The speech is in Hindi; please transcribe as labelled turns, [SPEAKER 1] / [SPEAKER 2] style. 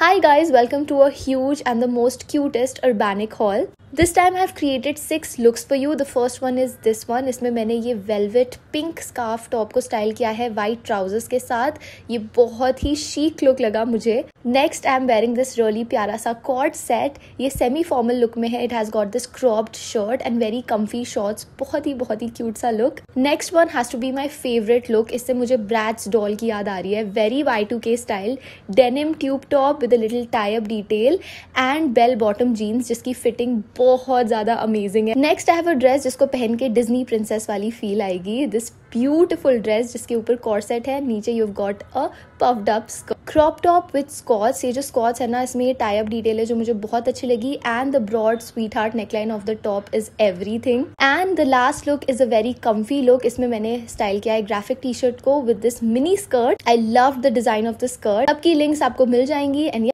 [SPEAKER 1] Hi guys, welcome to a huge and the most cutest urbanic haul. This time I have created six looks for you the first one is this one इसमें मैंने ये वेलवेट पिंक स्कार्फ टॉप को स्टाइल किया है वाइट ट्राउजर्स के साथ ये बहुत ही शीक लुक लगा मुझे next I am wearing this really प्यारा सा कॉर्ड सेट ये सेमी फॉर्मल लुक में है it has got this cropped shirt and very comfy shorts बहुत ही बहुत ही क्यूट सा look next one has to be my favourite look इससे मुझे ब्रैड्स डॉल की याद आ रही है very Y two K style denim tube top with little type detail and bell bottom jeans जिसकी फिटिंग बहुत ज़्यादा अमेजिंग है next I have a dress जिसको पहन के डिज्नी प्रिंसेस वाली फील आएगी दिस ब्यूटिफुल ड्रेस जिसके ऊपर कॉर्सेट है नीचे you got a puffed up crop top with skirts ये जो स्कॉट्स है ना इसमें ये टाइप डिटेल है जो मुझे बहुत अच्छी लगी and the broad sweetheart neckline of the top is everything and the last look is a very comfy look इसमें मैंने स्टाइल किया है ग्राफिक टी शर्ट को with this mini skirt I love the design of the skirt अब की लिंक्स आपको मिल जाएंगी एंड